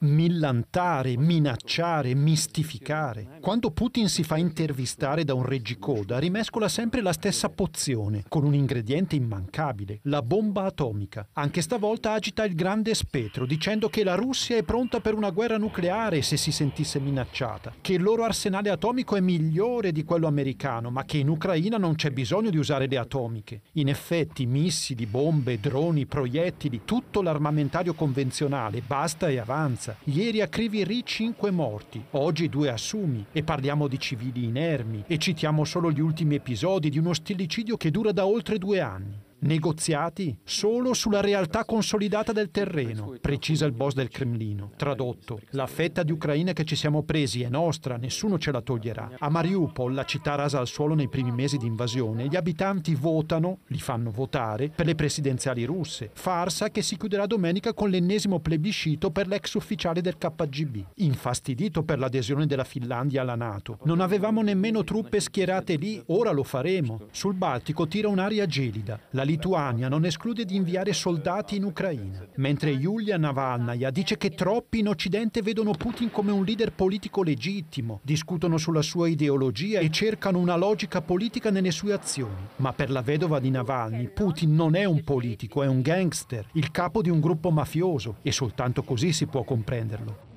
millantare, minacciare, mistificare. Quando Putin si fa intervistare da un reggicoda, rimescola sempre la stessa pozione, con un ingrediente immancabile, la bomba atomica. Anche stavolta agita il grande spettro, dicendo che la Russia è pronta per una guerra nucleare se si sentisse minacciata, che il loro arsenale atomico è migliore di quello americano, ma che in Ucraina non c'è bisogno di usare le atomiche. In effetti, missili, bombe, droni, proiettili, tutto l'armamentario convenzionale, basta e avanti. Brianza. Ieri a Crivi Ri 5 morti, oggi due assumi e parliamo di civili inermi e citiamo solo gli ultimi episodi di uno stillicidio che dura da oltre due anni negoziati solo sulla realtà consolidata del terreno, precisa il boss del Cremlino. Tradotto, la fetta di Ucraina che ci siamo presi è nostra, nessuno ce la toglierà. A Mariupol, la città rasa al suolo nei primi mesi di invasione, gli abitanti votano, li fanno votare, per le presidenziali russe, farsa che si chiuderà domenica con l'ennesimo plebiscito per l'ex ufficiale del KGB, infastidito per l'adesione della Finlandia alla Nato. Non avevamo nemmeno truppe schierate lì, ora lo faremo. Sul Baltico tira un'aria gelida. La Lituania non esclude di inviare soldati in Ucraina, mentre Yulia Navalnaya dice che troppi in Occidente vedono Putin come un leader politico legittimo, discutono sulla sua ideologia e cercano una logica politica nelle sue azioni. Ma per la vedova di Navalny, Putin non è un politico, è un gangster, il capo di un gruppo mafioso e soltanto così si può comprenderlo.